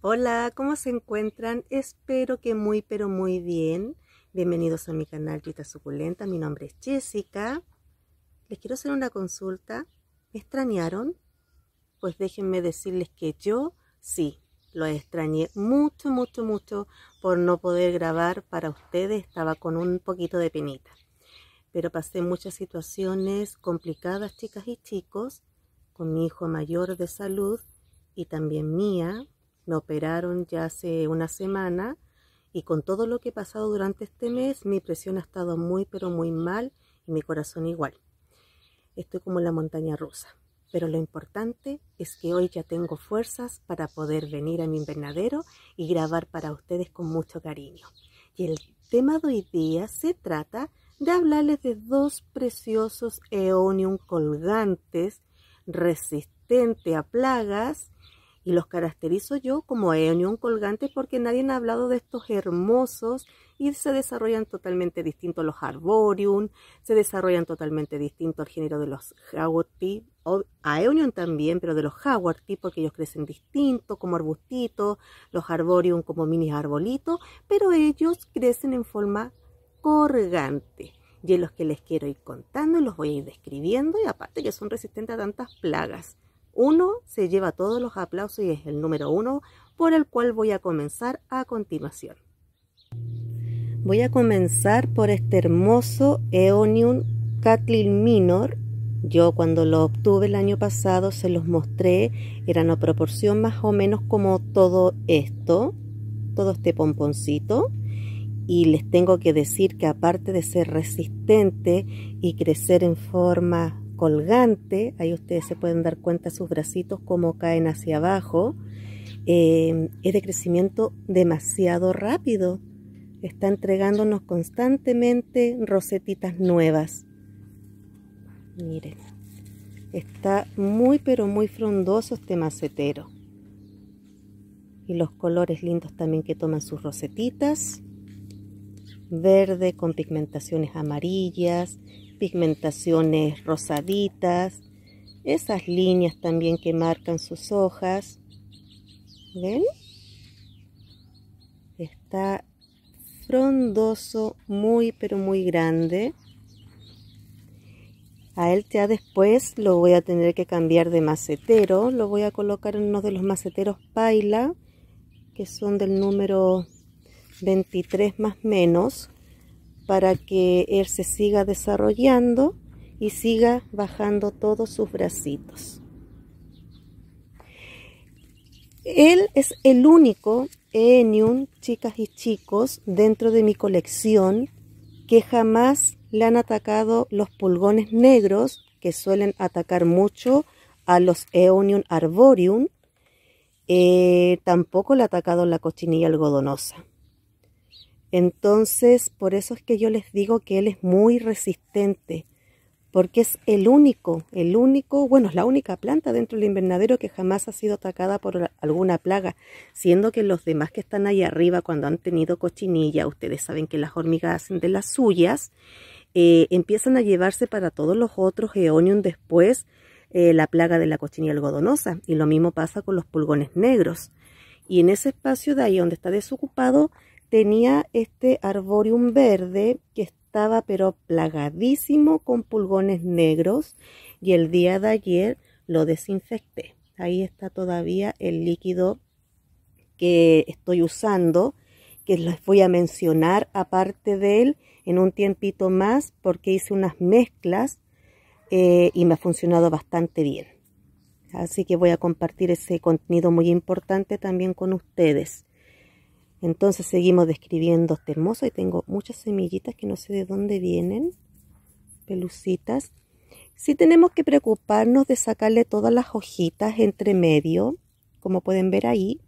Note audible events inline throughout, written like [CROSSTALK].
Hola, ¿cómo se encuentran? Espero que muy pero muy bien. Bienvenidos a mi canal Gita Suculenta, mi nombre es Jessica. Les quiero hacer una consulta. ¿Me extrañaron? Pues déjenme decirles que yo sí, lo extrañé mucho, mucho, mucho por no poder grabar para ustedes. Estaba con un poquito de pinita, Pero pasé muchas situaciones complicadas, chicas y chicos, con mi hijo mayor de salud y también mía, me operaron ya hace una semana y con todo lo que he pasado durante este mes, mi presión ha estado muy, pero muy mal y mi corazón igual. Estoy como en la montaña rusa. Pero lo importante es que hoy ya tengo fuerzas para poder venir a mi invernadero y grabar para ustedes con mucho cariño. Y el tema de hoy día se trata de hablarles de dos preciosos eonium colgantes resistentes a plagas y los caracterizo yo como Eonion colgante porque nadie ha hablado de estos hermosos y se desarrollan totalmente distintos los arborium, se desarrollan totalmente distintos al género de los A aeonium también, pero de los tipo porque ellos crecen distintos como arbustitos, los arborium como mini arbolitos, pero ellos crecen en forma colgante. y en los que les quiero ir contando, los voy a ir describiendo y aparte que son resistentes a tantas plagas uno se lleva todos los aplausos y es el número uno por el cual voy a comenzar a continuación. Voy a comenzar por este hermoso Eonium Catlin Minor. Yo cuando lo obtuve el año pasado se los mostré, era una proporción más o menos como todo esto, todo este pomponcito. Y les tengo que decir que aparte de ser resistente y crecer en forma colgante, ahí ustedes se pueden dar cuenta sus bracitos como caen hacia abajo, eh, es de crecimiento demasiado rápido. Está entregándonos constantemente rosetitas nuevas. Miren, está muy pero muy frondoso este macetero. Y los colores lindos también que toman sus rosetitas. Verde con pigmentaciones amarillas, pigmentaciones rosaditas, esas líneas también que marcan sus hojas. Está frondoso, muy pero muy grande. A él ya después lo voy a tener que cambiar de macetero. Lo voy a colocar en uno de los maceteros paila, que son del número 23 más menos para que él se siga desarrollando y siga bajando todos sus bracitos. Él es el único Enium, chicas y chicos, dentro de mi colección que jamás le han atacado los pulgones negros que suelen atacar mucho a los Eonium arborium. Eh, tampoco le ha atacado la cochinilla algodonosa. Entonces, por eso es que yo les digo que él es muy resistente, porque es el único, el único, bueno, es la única planta dentro del invernadero que jamás ha sido atacada por alguna plaga, siendo que los demás que están ahí arriba cuando han tenido cochinilla, ustedes saben que las hormigas hacen de las suyas, eh, empiezan a llevarse para todos los otros eonium después eh, la plaga de la cochinilla algodonosa, y lo mismo pasa con los pulgones negros. Y en ese espacio de ahí donde está desocupado, tenía este arborium verde que estaba pero plagadísimo con pulgones negros y el día de ayer lo desinfecté. Ahí está todavía el líquido que estoy usando, que les voy a mencionar aparte de él en un tiempito más porque hice unas mezclas eh, y me ha funcionado bastante bien. Así que voy a compartir ese contenido muy importante también con ustedes. Entonces seguimos describiendo este hermoso y tengo muchas semillitas que no sé de dónde vienen, pelucitas. Si tenemos que preocuparnos de sacarle todas las hojitas entre medio, como pueden ver ahí,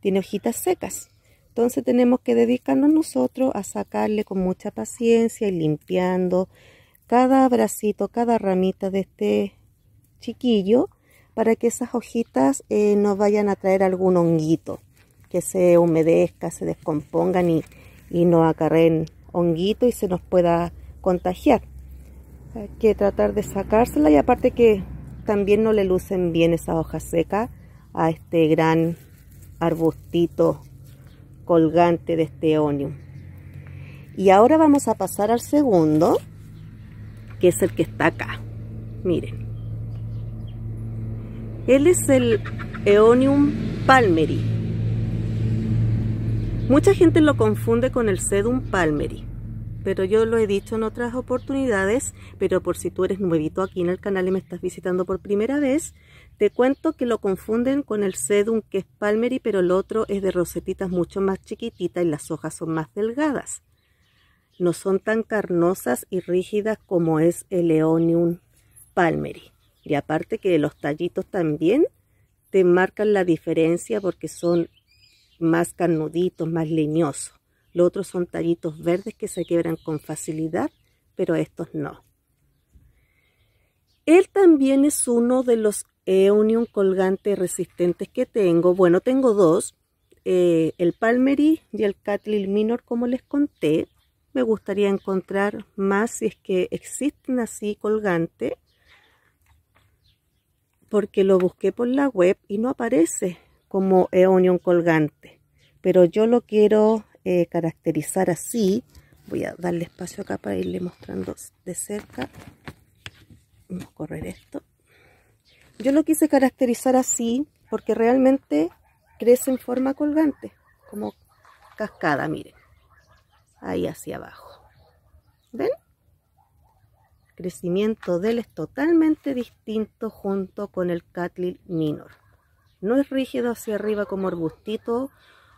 tiene hojitas secas. Entonces tenemos que dedicarnos nosotros a sacarle con mucha paciencia y limpiando cada bracito, cada ramita de este chiquillo para que esas hojitas eh, nos vayan a traer algún honguito que se humedezca, se descompongan y, y nos acarreen honguito y se nos pueda contagiar. Hay que tratar de sacársela y aparte que también no le lucen bien esa hoja seca a este gran arbustito colgante de este eonium Y ahora vamos a pasar al segundo, que es el que está acá. Miren. Él es el Eonium palmeri. Mucha gente lo confunde con el sedum palmeri, pero yo lo he dicho en otras oportunidades, pero por si tú eres nuevito aquí en el canal y me estás visitando por primera vez, te cuento que lo confunden con el sedum que es palmeri, pero el otro es de rosetitas mucho más chiquititas y las hojas son más delgadas. No son tan carnosas y rígidas como es el Leonium palmeri. Y aparte que los tallitos también te marcan la diferencia porque son más carnuditos, más leñosos. Los otros son tallitos verdes que se quebran con facilidad, pero estos no. Él también es uno de los Eonium colgantes resistentes que tengo. Bueno, tengo dos, eh, el Palmery y el Catlil Minor, como les conté. Me gustaría encontrar más si es que existen así colgantes, porque lo busqué por la web y no aparece como eonion colgante. Pero yo lo quiero eh, caracterizar así. Voy a darle espacio acá para irle mostrando de cerca. Vamos a correr esto. Yo lo quise caracterizar así porque realmente crece en forma colgante, como cascada, miren. Ahí hacia abajo. ¿Ven? crecimiento de él es totalmente distinto junto con el catlin minor. No es rígido hacia arriba como arbustito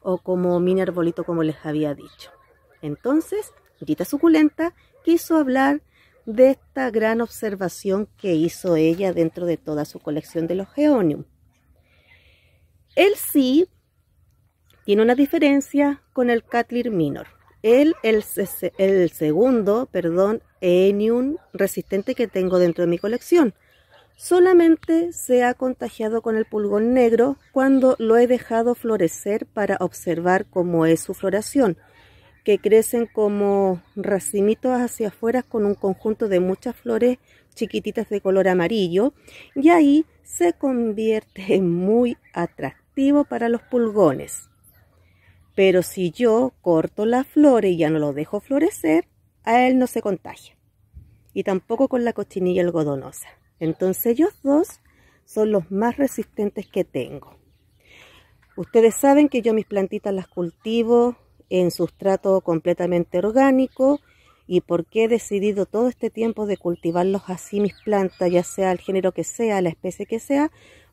o como mini arbolito como les había dicho. Entonces, Rita Suculenta quiso hablar de esta gran observación que hizo ella dentro de toda su colección de los geonium. El sí tiene una diferencia con el Catlir minor. El, el, segundo, perdón, Enium resistente que tengo dentro de mi colección. Solamente se ha contagiado con el pulgón negro cuando lo he dejado florecer para observar cómo es su floración, que crecen como racimitos hacia afuera con un conjunto de muchas flores chiquititas de color amarillo y ahí se convierte en muy atractivo para los pulgones. Pero si yo corto las flores y ya no lo dejo florecer, a él no se contagia. Y tampoco con la cochinilla algodonosa. Entonces ellos dos son los más resistentes que tengo. Ustedes saben que yo mis plantitas las cultivo en sustrato completamente orgánico y por qué he decidido todo este tiempo de cultivarlos así mis plantas, ya sea el género que sea, la especie que sea,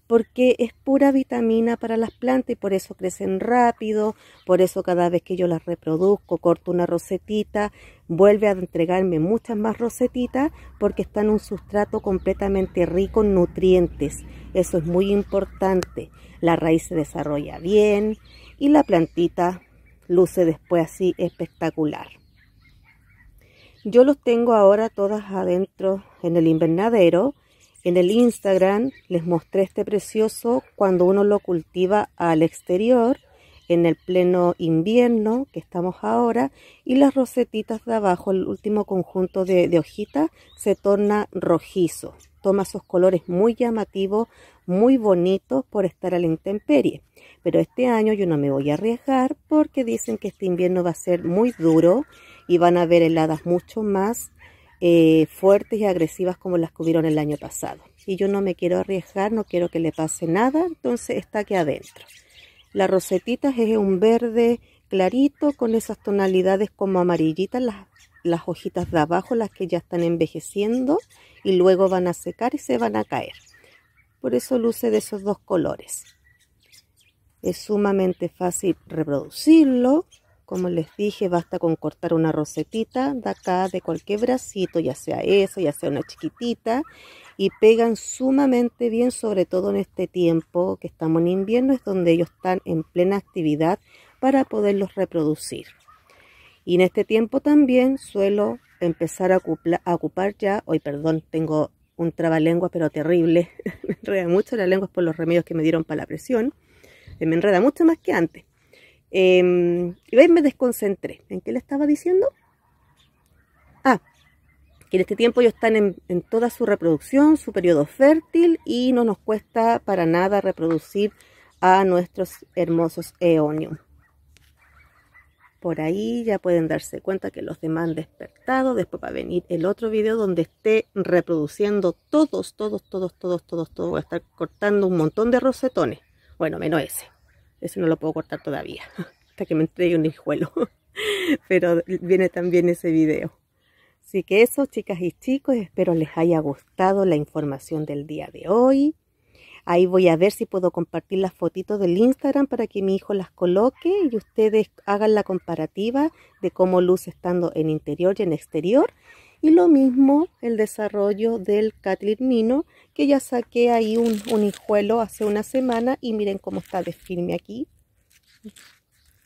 porque es pura vitamina para las plantas y por eso crecen rápido, por eso cada vez que yo las reproduzco, corto una rosetita, vuelve a entregarme muchas más rosetitas porque están en un sustrato completamente rico en nutrientes. Eso es muy importante. La raíz se desarrolla bien y la plantita luce después así espectacular. Yo los tengo ahora todas adentro en el invernadero en el Instagram les mostré este precioso cuando uno lo cultiva al exterior, en el pleno invierno que estamos ahora, y las rosetitas de abajo, el último conjunto de, hojitas, se torna rojizo. Toma esos colores muy llamativos, muy bonitos por estar a la intemperie. Pero este año yo no me voy a arriesgar porque dicen que este invierno va a ser muy duro y van a haber heladas mucho más eh, fuertes y agresivas como las que hubieron el año pasado. Y yo no me quiero arriesgar, no quiero que le pase nada, entonces está aquí adentro. la rosetita es un verde clarito con esas tonalidades como amarillitas, las, las hojitas de abajo, las que ya están envejeciendo y luego van a secar y se van a caer. Por eso luce de esos dos colores. Es sumamente fácil reproducirlo, como les dije, basta con cortar una rosetita de acá, de cualquier bracito, ya sea esa, ya sea una chiquitita, y pegan sumamente bien, sobre todo en este tiempo que estamos en invierno, es donde ellos están en plena actividad para poderlos reproducir. Y en este tiempo también suelo empezar a, a ocupar ya, hoy perdón, tengo un trabalengua pero terrible, [LAUGHS] me enreda mucho la lengua por los remedios que me dieron para la presión, me enreda mucho más que antes Em, y veis, me desconcentré. ¿En qué le estaba diciendo? Ah, que en este tiempo ellos están en, toda su reproducción, su periodo fértil y no nos cuesta para nada reproducir a nuestros hermosos eonium. Por ahí ya pueden darse cuenta que los demás han despertado. Después va a venir el otro video donde esté reproduciendo todos, todos, todos, todos, todos, todos. Voy a estar cortando un montón de rosetones. Bueno, menos ese. Eso no lo puedo cortar todavía, [LAUGHS] hasta que me entregue un hijuelo. [LAUGHS] Pero viene también ese video. Así que eso, chicas y chicos, espero les haya gustado la información del día de hoy. Ahí voy a ver si puedo compartir las fotitos del Instagram para que mi hijo las coloque y ustedes hagan la comparativa de cómo luce estando en interior y en exterior. Y lo mismo el desarrollo del catlirmino, que ya saqué ahí un, hijuelo hace una semana y miren cómo está de firme aquí.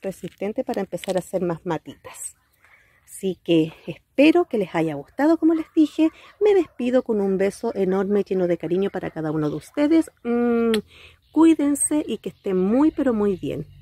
Resistente para empezar a hacer más matitas. Así que espero que les haya gustado, como les dije. Me despido con un beso enorme, lleno de cariño para cada uno de ustedes. Mm, cuídense y que estén muy, pero muy bien.